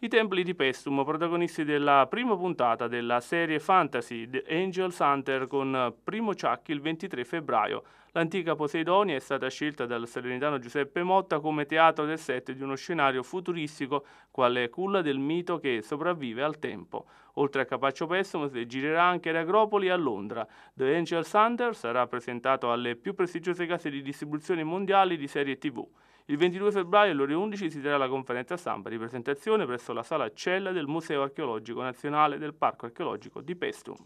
i Templi di Pestum, protagonisti della prima puntata della serie fantasy The Angels Hunter con Primo Ciacchi il 23 febbraio. L'antica Poseidonia è stata scelta dal serenitano Giuseppe Motta come teatro del set di uno scenario futuristico quale culla del mito che sopravvive al tempo. Oltre a Capaccio Pestum si girerà anche ad Agropoli a Londra. The Angel Hunter sarà presentato alle più prestigiose case di distribuzione mondiali di serie TV. Il 22 febbraio alle ore 11 si terrà la conferenza stampa di presentazione presso la sala Cella del Museo Archeologico Nazionale del Parco Archeologico di Pestum.